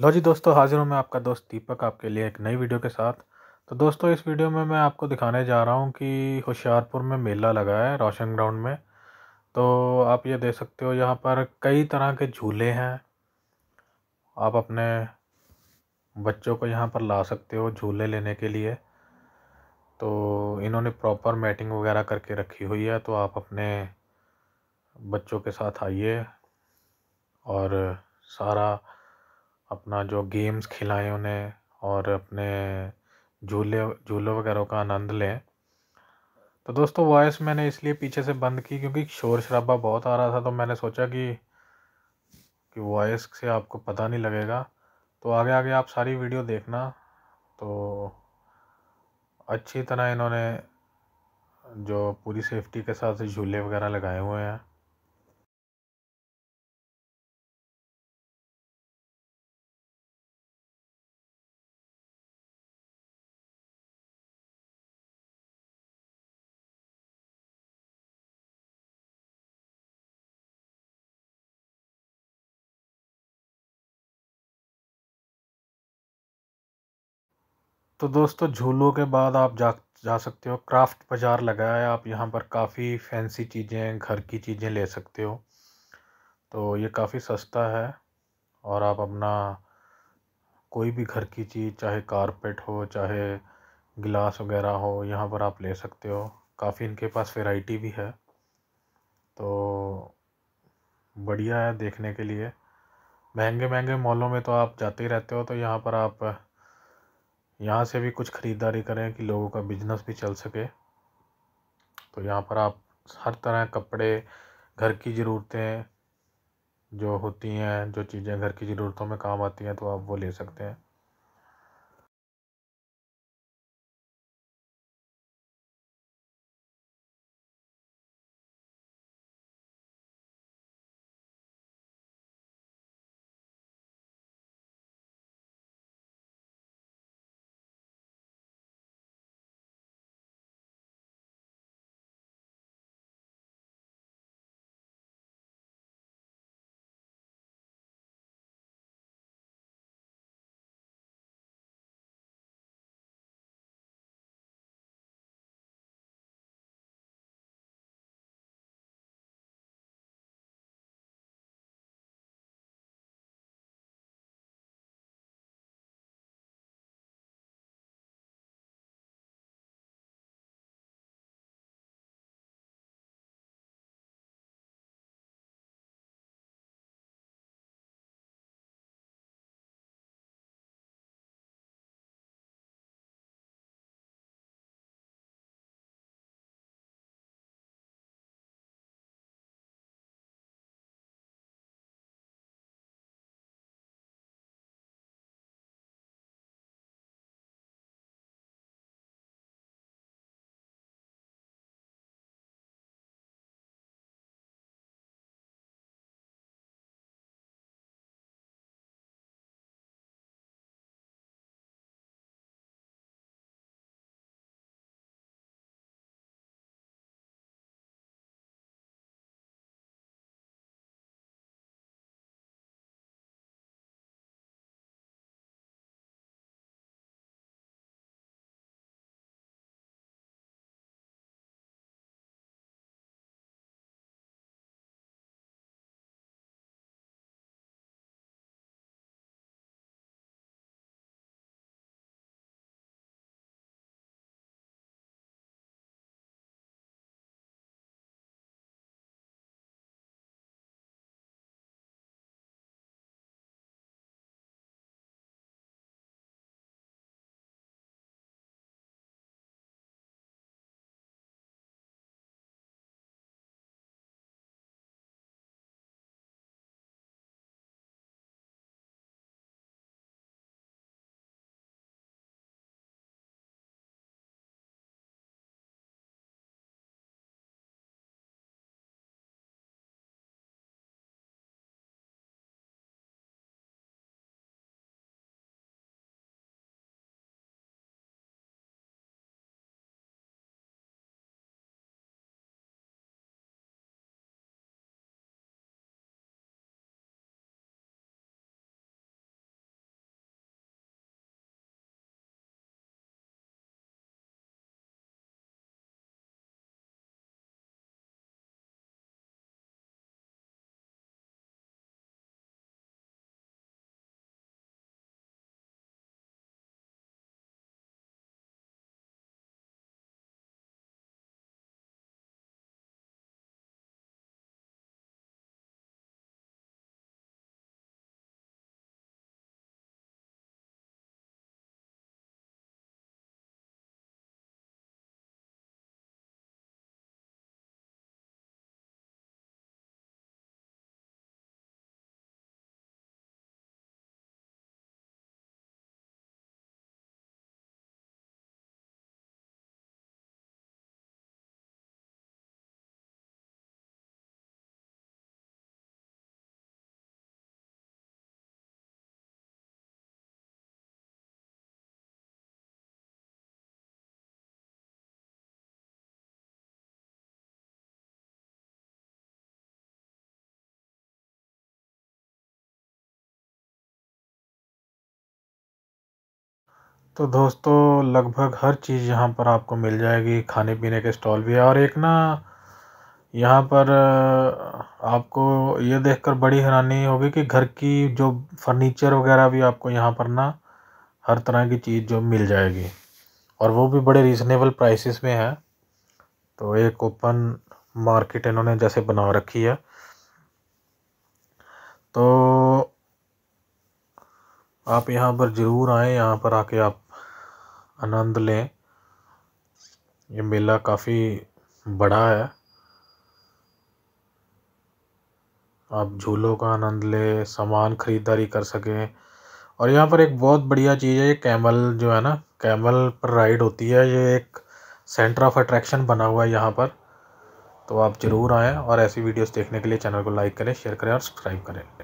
लो जी दोस्तों हाजिर हूँ मैं आपका दोस्त दीपक आपके लिए एक नई वीडियो के साथ तो दोस्तों इस वीडियो में मैं आपको दिखाने जा रहा हूँ कि होशियारपुर में मेला लगा है रोशन ग्राउंड में तो आप ये देख सकते हो यहाँ पर कई तरह के झूले हैं आप अपने बच्चों को यहाँ पर ला सकते हो झूले लेने के लिए तो इन्होंने प्रॉपर मैटिंग वगैरह करके रखी हुई है तो आप अपने बच्चों के साथ आइए और सारा अपना जो गेम्स खिलाएं उन्हें और अपने झूले झूलों वगैरह का आनंद लें तो दोस्तों वॉइस मैंने इसलिए पीछे से बंद की क्योंकि शोर शराबा बहुत आ रहा था तो मैंने सोचा कि कि वॉइस से आपको पता नहीं लगेगा तो आगे आगे आप सारी वीडियो देखना तो अच्छी तरह इन्होंने जो पूरी सेफ्टी के साथ झूले वगैरह लगाए हुए हैं तो दोस्तों झूलों के बाद आप जा जा सकते हो क्राफ्ट बाज़ार लगा है आप यहाँ पर काफ़ी फैंसी चीज़ें घर की चीज़ें ले सकते हो तो ये काफ़ी सस्ता है और आप अपना कोई भी घर की चीज़ चाहे कारपेट हो चाहे गिलास वगैरह हो यहाँ पर आप ले सकते हो काफ़ी इनके पास वैरायटी भी है तो बढ़िया है देखने के लिए महंगे महंगे मॉलों में तो आप जाते ही रहते हो तो यहाँ पर आप यहाँ से भी कुछ ख़रीदारी करें कि लोगों का बिजनेस भी चल सके तो यहाँ पर आप हर तरह कपड़े घर की ज़रूरतें जो होती हैं जो चीज़ें घर की ज़रूरतों में काम आती हैं तो आप वो ले सकते हैं तो दोस्तों लगभग हर चीज़ यहाँ पर आपको मिल जाएगी खाने पीने के स्टॉल भी है और एक ना यहाँ पर आपको ये देखकर बड़ी हैरानी होगी कि घर की जो फर्नीचर वगैरह भी आपको यहाँ पर ना हर तरह की चीज़ जो मिल जाएगी और वो भी बड़े रीज़नेबल प्राइसेस में है तो एक ओपन मार्केट इन्होंने जैसे बना रखी है तो आप यहाँ पर ज़रूर आएँ यहाँ पर आके आप आनंद लें ये मेला काफ़ी बड़ा है आप झूलों का आनंद लें सामान ख़रीदारी कर सकें और यहाँ पर एक बहुत बढ़िया चीज़ है ये कैमल जो है ना कैमल पर राइड होती है ये एक सेंटर ऑफ अट्रैक्शन बना हुआ है यहाँ पर तो आप ज़रूर आएँ और ऐसी वीडियोस देखने के लिए चैनल को लाइक करें शेयर करें और सब्सक्राइब करें